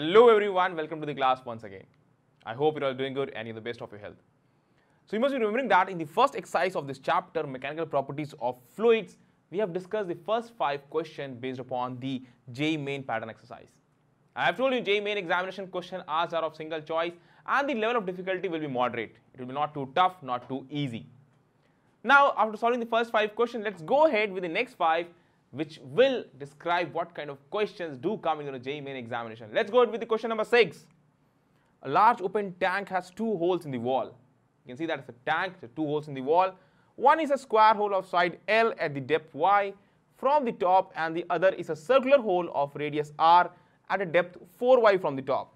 Hello everyone, welcome to the class once again. I hope you're all doing good and you're the best of your health. So you must be remembering that in the first exercise of this chapter, Mechanical Properties of Fluids, we have discussed the first five questions based upon the J main pattern exercise. I have told you J main examination question asks are of single choice and the level of difficulty will be moderate. It will be not too tough, not too easy. Now, after solving the first five questions, let's go ahead with the next five which will describe what kind of questions do come in your JEE main examination. Let's go ahead with the question number 6. A large open tank has two holes in the wall. You can see that it's a tank, there two holes in the wall. One is a square hole of side L at the depth Y from the top and the other is a circular hole of radius R at a depth 4Y from the top.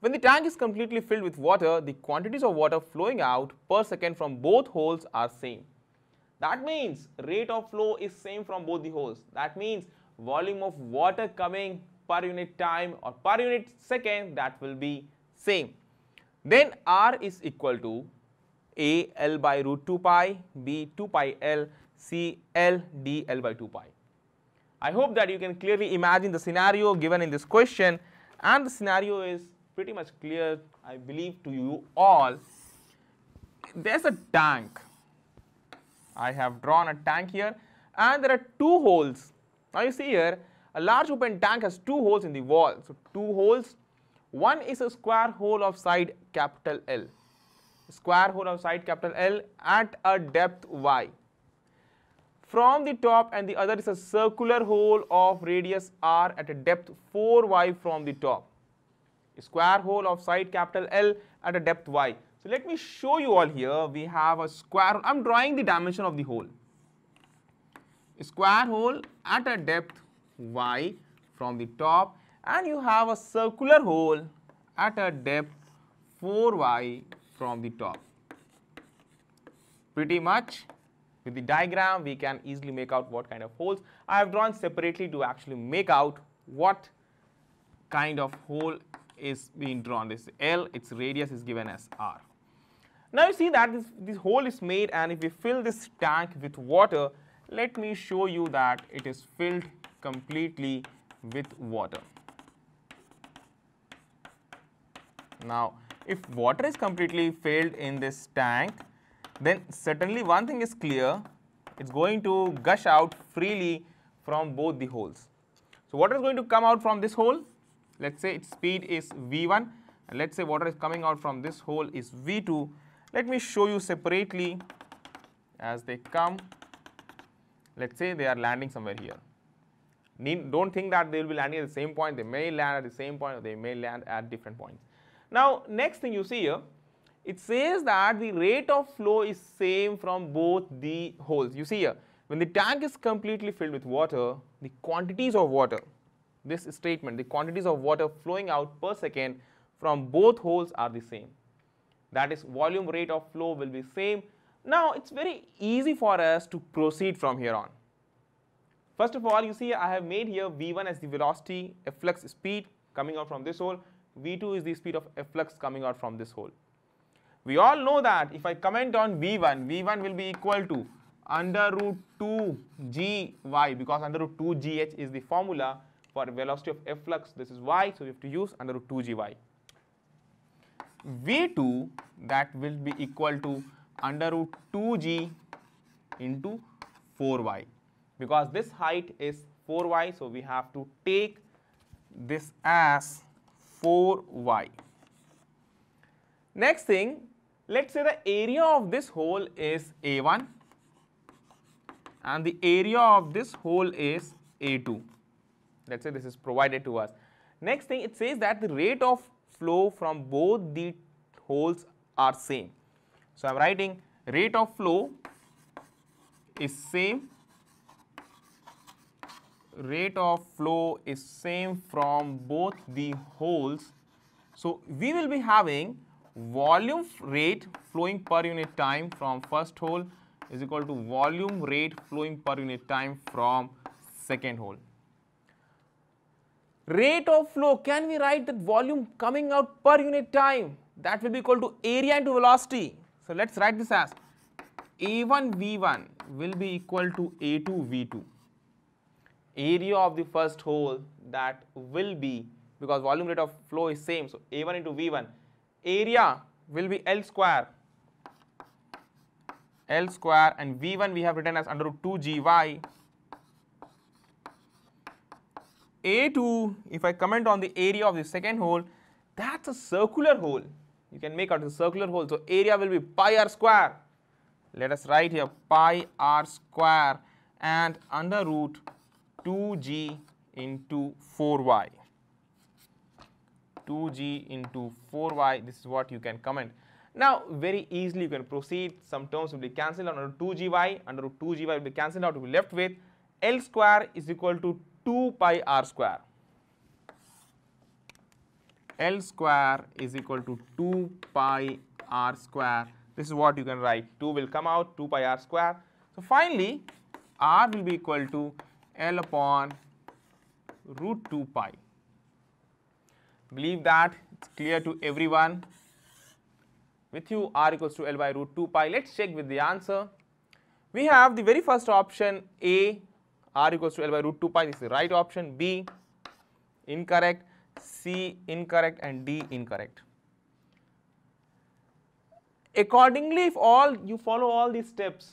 When the tank is completely filled with water, the quantities of water flowing out per second from both holes are same. That means rate of flow is same from both the holes. That means volume of water coming per unit time or per unit second that will be same. Then R is equal to A L by root 2 pi, B 2 pi L, C L D L by 2 pi. I hope that you can clearly imagine the scenario given in this question and the scenario is pretty much clear I believe to you all. There's a tank I have drawn a tank here and there are two holes. Now you see here, a large open tank has two holes in the wall. So two holes, one is a square hole of side capital L, square hole of side capital L at a depth Y from the top and the other is a circular hole of radius r at a depth 4y from the top. A square hole of side capital L at a depth y. So let me show you all here. We have a square. I'm drawing the dimension of the hole. A square hole at a depth y from the top and you have a circular hole at a depth 4y from the top. Pretty much with the diagram we can easily make out what kind of holes. I have drawn separately to actually make out what kind of hole is being drawn. This L, its radius is given as R. Now you see that this, this hole is made and if we fill this tank with water, let me show you that it is filled completely with water. Now, if water is completely filled in this tank, then certainly one thing is clear, it's going to gush out freely from both the holes. So, water is going to come out from this hole, let's say its speed is V1, and let's say water is coming out from this hole is V2, let me show you separately as they come. Let's say they are landing somewhere here. Need, don't think that they will be landing at the same point. They may land at the same point or they may land at different points. Now, next thing you see here, it says that the rate of flow is same from both the holes. You see here, when the tank is completely filled with water, the quantities of water, this statement, the quantities of water flowing out per second from both holes are the same that is volume rate of flow will be same. Now it's very easy for us to proceed from here on. First of all you see I have made here V1 as the velocity efflux speed coming out from this hole, V2 is the speed of efflux coming out from this hole. We all know that if I comment on V1, V1 will be equal to under root 2 gy because under root 2 gh is the formula for velocity of efflux this is y so we have to use under root 2 gy. V2 that will be equal to under root 2g into 4y because this height is 4y so we have to take this as 4y. Next thing let's say the area of this hole is A1 and the area of this hole is A2 let's say this is provided to us. Next thing it says that the rate of flow from both the holes are same. So, I am writing rate of flow is same, rate of flow is same from both the holes. So, we will be having volume rate flowing per unit time from first hole is equal to volume rate flowing per unit time from second hole rate of flow can we write that volume coming out per unit time that will be equal to area into velocity. So, let us write this as A1 V1 will be equal to A2 V2 area of the first hole that will be because volume rate of flow is same. So, A1 into V1 area will be L square L square and V1 we have written as under root 2 GY a2, if I comment on the area of the second hole, that's a circular hole. You can make out a circular hole. So, area will be pi r square. Let us write here pi r square and under root 2g into 4y. 2g into 4y, this is what you can comment. Now, very easily you can proceed. Some terms will be cancelled under 2gy, under root 2gy will be cancelled out, will be left with L square is equal to 2 pi r square. L square is equal to 2 pi r square. This is what you can write. 2 will come out, 2 pi r square. So finally, r will be equal to L upon root 2 pi. Believe that it's clear to everyone. With you, r equals to L by root 2 pi. Let's check with the answer. We have the very first option A r equals to L by root 2 pi, this is the right option, B incorrect, C incorrect and D incorrect. Accordingly, if all you follow all these steps,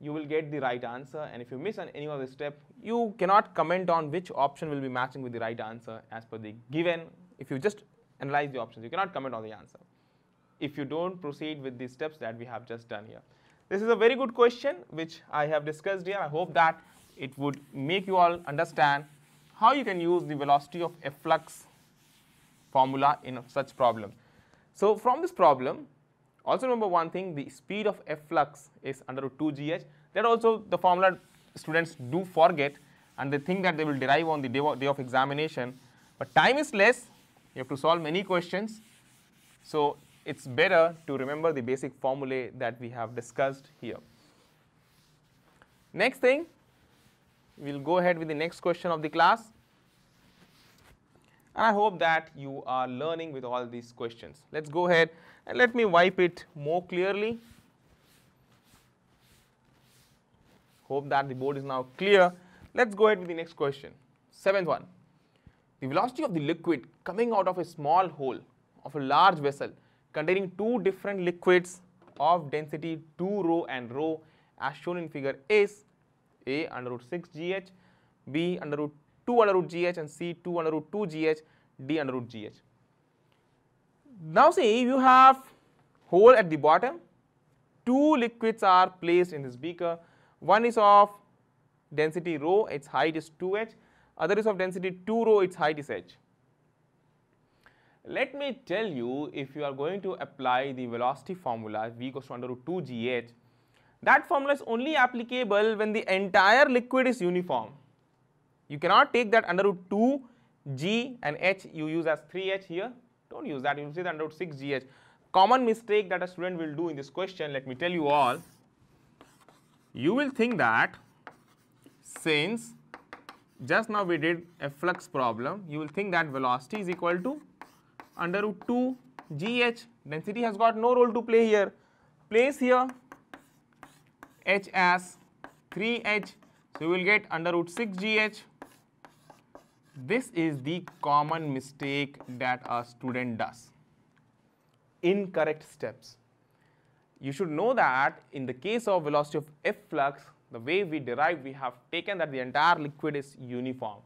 you will get the right answer and if you miss on any of the step, you cannot comment on which option will be matching with the right answer as per the given, if you just analyze the options, you cannot comment on the answer if you do not proceed with the steps that we have just done here. This is a very good question which I have discussed here. I hope that it would make you all understand how you can use the velocity of efflux formula in such problem. So, from this problem also remember one thing the speed of efflux is under root 2 gh that also the formula students do forget and they think that they will derive on the day of examination, but time is less you have to solve many questions. So, it is better to remember the basic formulae that we have discussed here. Next thing we will go ahead with the next question of the class. And I hope that you are learning with all these questions. Let us go ahead and let me wipe it more clearly. Hope that the board is now clear. Let us go ahead with the next question. Seventh one. The velocity of the liquid coming out of a small hole of a large vessel containing two different liquids of density 2 rho and rho as shown in figure is a under root 6 gh, b under root 2 under root gh and c 2 under root 2 gh, d under root gh. Now see you have hole at the bottom, two liquids are placed in this beaker, one is of density rho, its height is 2h, other is of density 2 rho, its height is h. Let me tell you if you are going to apply the velocity formula v goes to under root 2 gh that formula is only applicable when the entire liquid is uniform. You cannot take that under root 2 G and H you use as 3H here, do not use that, you will see the under root 6 GH. Common mistake that a student will do in this question, let me tell you all, you will think that since just now we did a flux problem, you will think that velocity is equal to under root 2 GH, density has got no role to play here, place here H as 3H. So, you will get under root 6GH. This is the common mistake that a student does. Incorrect steps. You should know that in the case of velocity of F flux, the way we derive, we have taken that the entire liquid is uniform.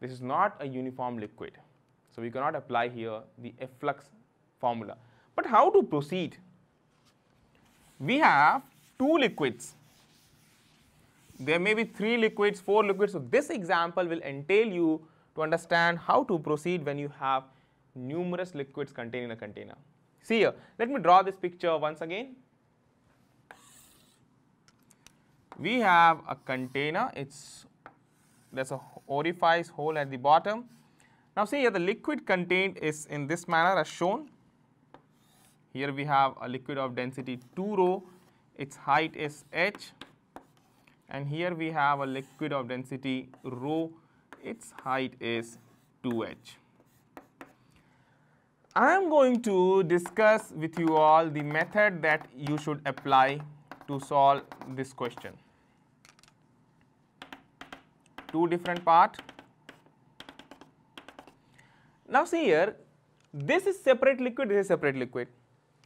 This is not a uniform liquid. So, we cannot apply here the F flux formula. But how to proceed? We have two liquids. There may be three liquids, four liquids. So, this example will entail you to understand how to proceed when you have numerous liquids contained in a container. See here, let me draw this picture once again. We have a container, it's there's a orifice hole at the bottom. Now see here the liquid contained is in this manner as shown. Here we have a liquid of density 2 rho its height is h and here we have a liquid of density rho, its height is 2h. I am going to discuss with you all the method that you should apply to solve this question. Two different part. Now see here, this is separate liquid, this is separate liquid.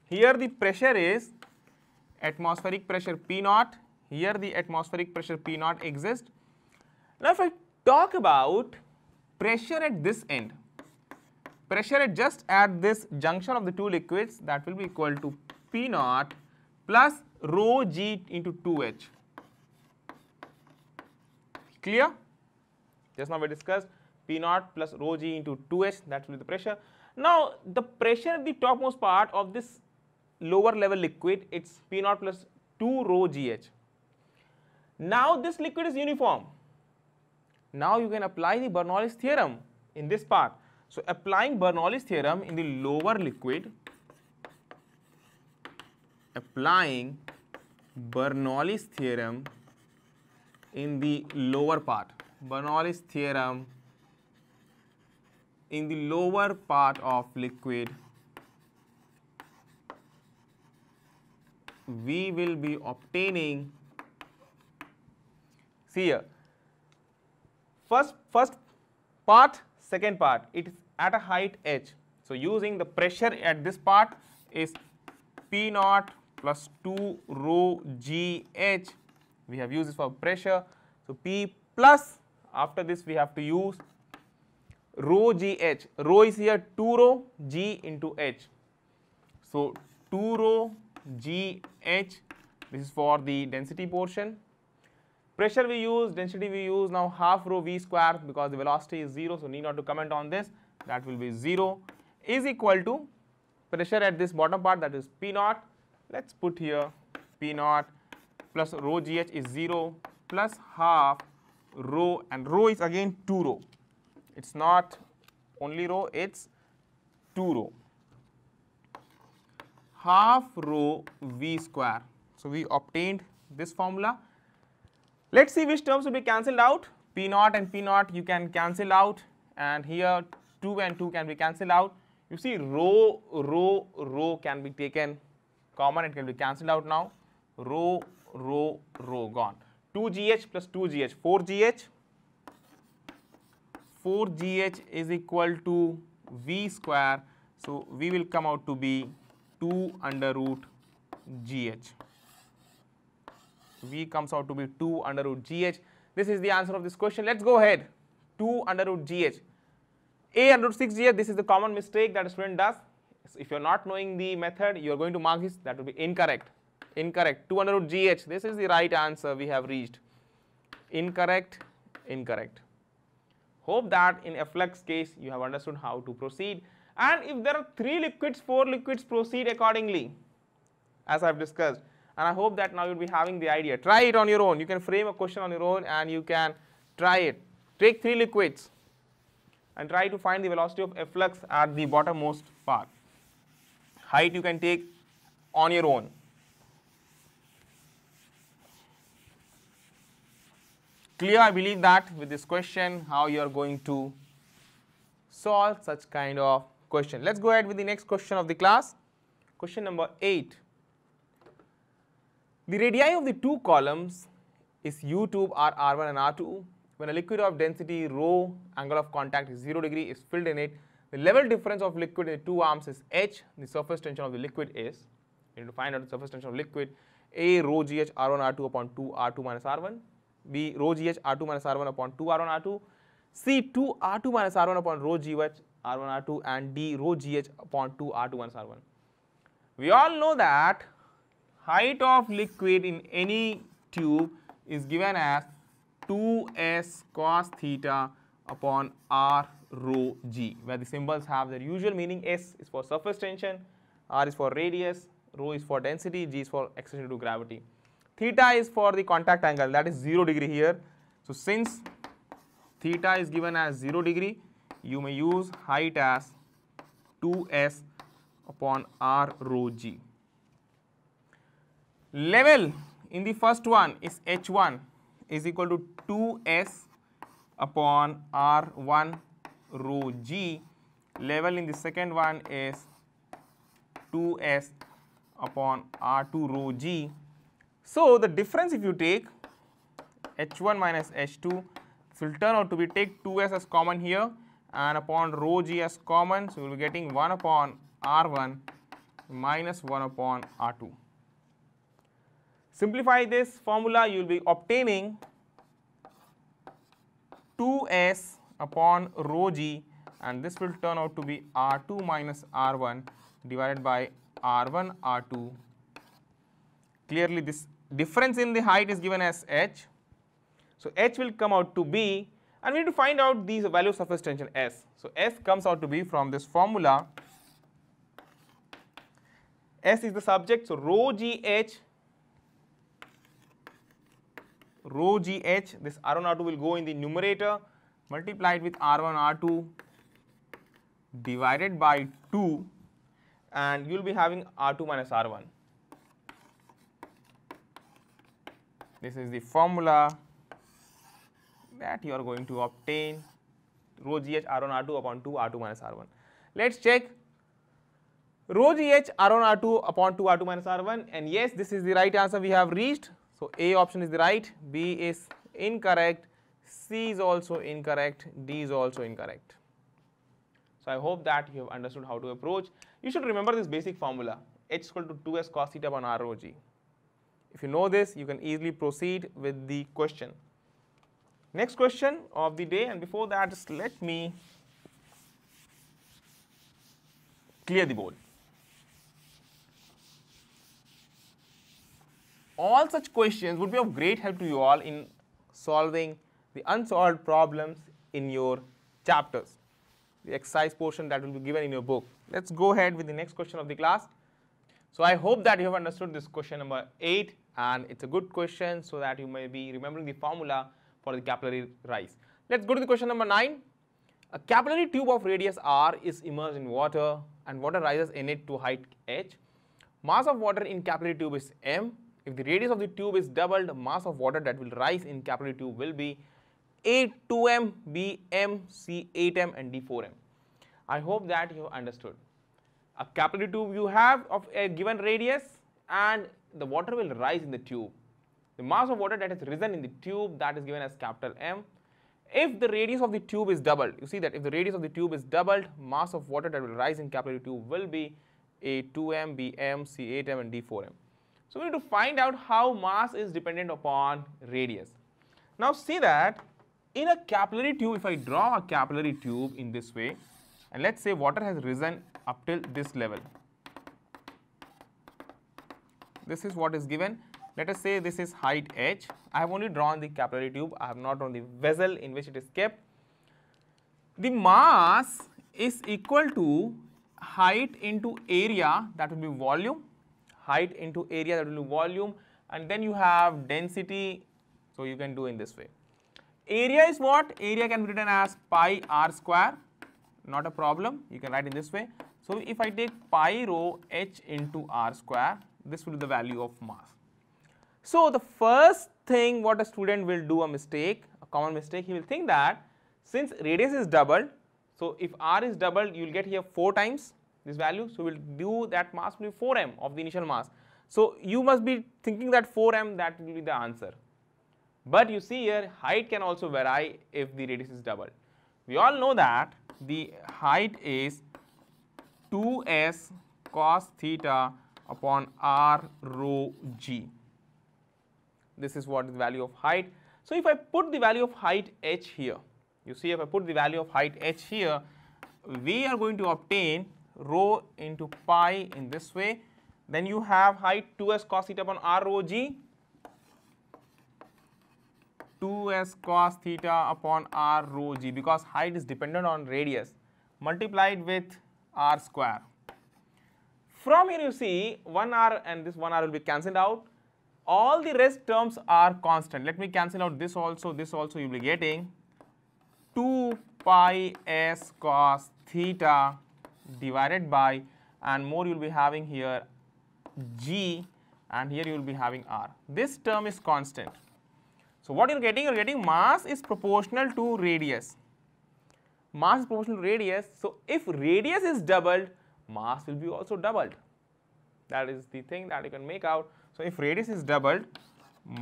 Here the pressure is atmospheric pressure P naught. Here the atmospheric pressure P naught exists. Now if I talk about pressure at this end, pressure at just at this junction of the two liquids that will be equal to P naught plus rho g into 2h. Clear? Just now we discussed P naught plus rho g into 2h that will be the pressure. Now the pressure at the topmost part of this lower level liquid, it's P naught plus 2 rho GH. Now this liquid is uniform. Now you can apply the Bernoulli's theorem in this part. So applying Bernoulli's theorem in the lower liquid, applying Bernoulli's theorem in the lower part, Bernoulli's theorem in the lower part of liquid we will be obtaining see here first first part second part it is at a height h so using the pressure at this part is p naught plus 2 rho g h we have used this for pressure so p plus after this we have to use rho g h rho is here 2 rho g into h so 2 rho GH this is for the density portion pressure we use density we use now half rho v square because the velocity is 0 so need not to comment on this that will be 0 is equal to pressure at this bottom part that is p naught let's put here p naught plus rho gh is 0 plus half rho and rho is again 2 rho it's not only rho it's 2 rho half rho v square. So, we obtained this formula. Let us see which terms will be cancelled out. P naught and P naught you can cancel out and here 2 and 2 can be cancelled out. You see rho, rho, rho can be taken common, it can be cancelled out now. Rho, rho, rho gone. 2gh plus 2gh, 4gh. 4gh is equal to v square. So, v will come out to be 2 under root gh. V comes out to be 2 under root gh. This is the answer of this question. Let's go ahead. 2 under root gh. A under root 6 gh, this is the common mistake that a student does. So if you are not knowing the method, you are going to mark this. That would be incorrect. Incorrect. 2 under root gh. This is the right answer we have reached. Incorrect. Incorrect. Hope that in flux case you have understood how to proceed and if there are 3 liquids, 4 liquids proceed accordingly as I have discussed and I hope that now you will be having the idea. Try it on your own, you can frame a question on your own and you can try it. Take 3 liquids and try to find the velocity of efflux at the bottommost part. Height you can take on your own. Clear, I believe that with this question how you are going to solve such kind of question. Let's go ahead with the next question of the class. Question number 8. The radii of the two columns is U two, R1 and R2. When a liquid of density rho, angle of contact is 0 degree is filled in it, the level difference of liquid in the two arms is H, the surface tension of the liquid is, you need to find out the surface tension of liquid, A rho GH R1 R2 upon 2 R2 minus R1, B rho GH R2 minus R1 upon 2 R1 R2, C 2 R2 minus R1 upon rho GH r1 r2 and d rho gh upon 2 r2 1 r1. We all know that height of liquid in any tube is given as 2s cos theta upon r rho g where the symbols have their usual meaning s is for surface tension, r is for radius, rho is for density, g is for due to gravity. Theta is for the contact angle that is 0 degree here. So, since theta is given as 0 degree you may use height as 2s upon r rho g. Level in the first one is h1 is equal to 2s upon r1 rho g. Level in the second one is 2s upon r2 rho g. So, the difference if you take h1 minus h2 will turn out to be take 2s as common here and upon rho gs common so we will be getting 1 upon r1 minus 1 upon r2. Simplify this formula you will be obtaining 2s upon rho g and this will turn out to be r2 minus r1 divided by r1 r2 clearly this difference in the height is given as h. So, h will come out to be and we need to find out these value surface tension S. So S comes out to be from this formula. S is the subject, so rho GH, rho GH, this R1 R2 will go in the numerator, multiplied with R1 R2 divided by 2 and you will be having R2 minus R1. This is the formula that you are going to obtain rho gh r1 r2 upon 2 r2 minus r1. Let's check rho gh r1 r2 upon 2 r2 minus r1 and yes this is the right answer we have reached. So, A option is the right, B is incorrect, C is also incorrect, D is also incorrect. So, I hope that you have understood how to approach. You should remember this basic formula h equal to 2s cos theta upon r rho g. If you know this, you can easily proceed with the question. Next question of the day and before that just let me clear the board. All such questions would be of great help to you all in solving the unsolved problems in your chapters, the exercise portion that will be given in your book. Let us go ahead with the next question of the class. So, I hope that you have understood this question number 8 and it is a good question so that you may be remembering the formula for the capillary rise. Let's go to the question number 9. A capillary tube of radius r is immersed in water and water rises in it to height h. Mass of water in capillary tube is m. If the radius of the tube is doubled, mass of water that will rise in capillary tube will be A2m, Bm, C8m and D4m. I hope that you understood. A capillary tube you have of a given radius and the water will rise in the tube the mass of water that has risen in the tube that is given as capital M. If the radius of the tube is doubled, you see that if the radius of the tube is doubled, mass of water that will rise in capillary tube will be A2m, Bm, C8m and D4m. So, we need to find out how mass is dependent upon radius. Now, see that in a capillary tube, if I draw a capillary tube in this way and let us say water has risen up till this level. This is what is given let us say this is height h. I have only drawn the capillary tube. I have not drawn the vessel in which it is kept. The mass is equal to height into area that will be volume, height into area that will be volume and then you have density. So, you can do in this way. Area is what? Area can be written as pi r square, not a problem. You can write in this way. So, if I take pi rho h into r square, this will be the value of mass. So, the first thing what a student will do a mistake, a common mistake, he will think that since radius is doubled, so if r is doubled, you will get here 4 times this value. So, we will do that mass will be 4 m of the initial mass. So, you must be thinking that 4 m that will be the answer. But you see here height can also vary if the radius is doubled. We all know that the height is 2s cos theta upon r rho g. This is what the value of height. So if I put the value of height h here, you see if I put the value of height h here, we are going to obtain rho into pi in this way. Then you have height 2s cos theta upon r rho g, 2s cos theta upon r rho g because height is dependent on radius multiplied with r square. From here you see 1 r and this 1 r will be cancelled out all the rest terms are constant. Let me cancel out this also, this also you will be getting 2 pi s cos theta divided by and more you will be having here g and here you will be having r. This term is constant. So what you are getting? You are getting mass is proportional to radius. Mass is proportional to radius. So if radius is doubled, mass will be also doubled. That is the thing that you can make out. So, if radius is doubled,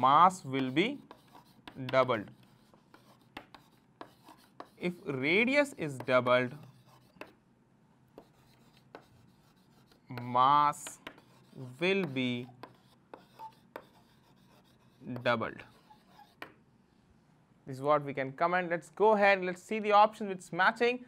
mass will be doubled. If radius is doubled, mass will be doubled. This is what we can comment. Let us go ahead, let us see the option which is matching.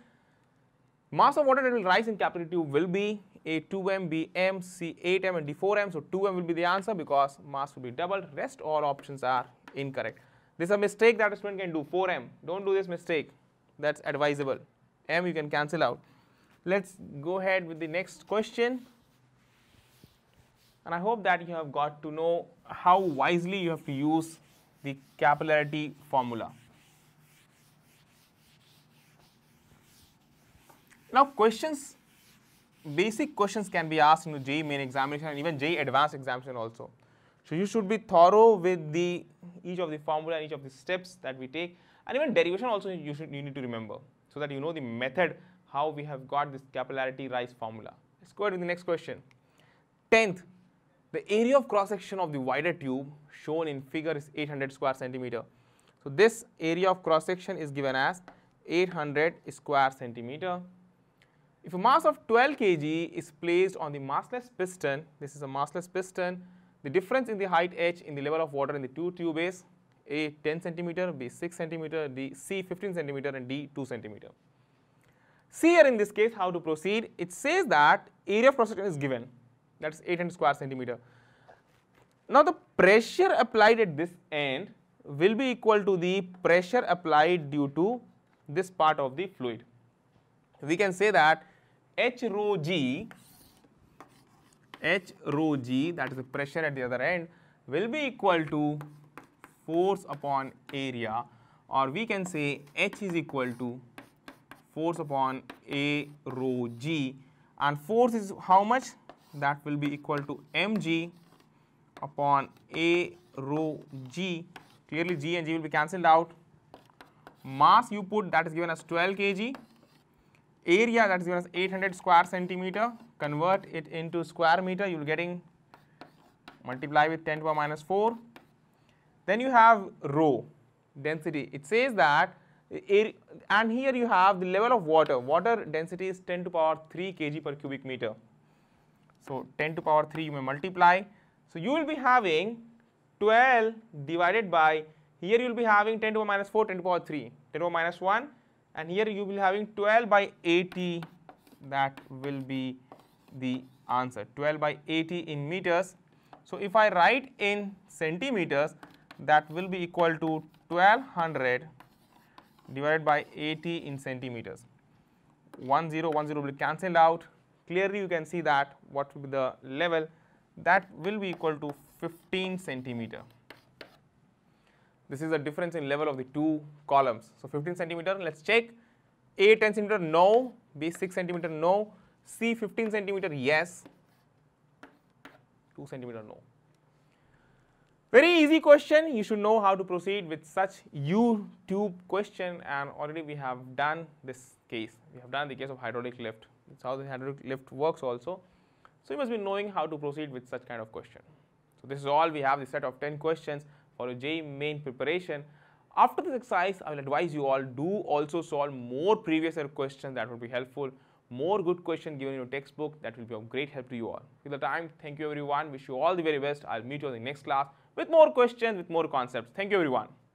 Mass of water that will rise in capillary tube will be A2m, Bm, C8m and D4m. So 2m will be the answer because mass will be doubled. Rest all options are incorrect. This is a mistake that a student can do. 4m. Don't do this mistake. That's advisable. m you can cancel out. Let's go ahead with the next question. And I hope that you have got to know how wisely you have to use the capillarity formula. Now questions, basic questions can be asked in the JE main examination and even J advanced examination also. So you should be thorough with the each of the formula and each of the steps that we take and even derivation also you should you need to remember so that you know the method how we have got this capillarity rise formula. Let's go ahead with the next question. Tenth, the area of cross section of the wider tube shown in figure is 800 square centimeter. So this area of cross section is given as 800 square centimeter if a mass of 12 kg is placed on the massless piston, this is a massless piston, the difference in the height h in the level of water in the two tube is A 10 centimeter, B 6 centimeter, D C 15 centimeter and D 2 centimeter. See here in this case how to proceed, it says that area of cross-section is given that is 800 square centimeter. Now the pressure applied at this end will be equal to the pressure applied due to this part of the fluid. We can say that H rho G, H rho G, that is the pressure at the other end, will be equal to force upon area or we can say H is equal to force upon A rho G and force is how much? That will be equal to mg upon A rho G. Clearly G and G will be cancelled out. Mass you put that is given as 12 kg area that is given as 800 square centimeter convert it into square meter you will getting multiply with 10 to the minus 4 then you have rho density it says that and here you have the level of water water density is 10 to power 3 kg per cubic meter so 10 to power 3 you may multiply so you will be having 12 divided by here you will be having 10 to the minus 4 10 to the power 3 10 to the minus 1 and here you will having 12 by 80 that will be the answer 12 by 80 in meters. So, if I write in centimeters that will be equal to 1200 divided by 80 in centimeters 1010 will be cancelled out clearly you can see that what will be the level that will be equal to 15 centimeter. This is the difference in level of the two columns. So 15 centimeter, let's check. A 10 centimeter, no. B 6 centimeter, no. C 15 centimeter, yes. 2 centimeter, no. Very easy question. You should know how to proceed with such YouTube question and already we have done this case. We have done the case of hydraulic lift. It's how the hydraulic lift works also. So you must be knowing how to proceed with such kind of question. So this is all we have, the set of 10 questions for a J main preparation. After this exercise, I will advise you all do also solve more previous questions that would be helpful, more good questions given in your textbook that will be of great help to you all. Till the time, thank you everyone, wish you all the very best. I'll meet you in the next class with more questions, with more concepts. Thank you everyone.